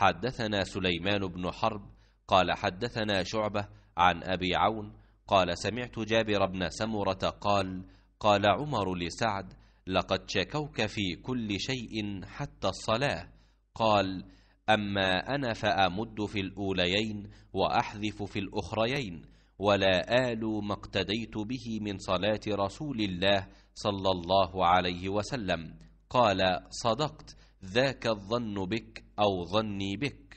حدثنا سليمان بن حرب قال حدثنا شعبة عن أبي عون قال سمعت جابر بن سمرة قال قال عمر لسعد لقد شكوك في كل شيء حتى الصلاة قال أما أنا فأمد في الأوليين وأحذف في الأخريين ولا آل ما اقتديت به من صلاة رسول الله صلى الله عليه وسلم قال صدقت ذاك الظن بك أو ظني بك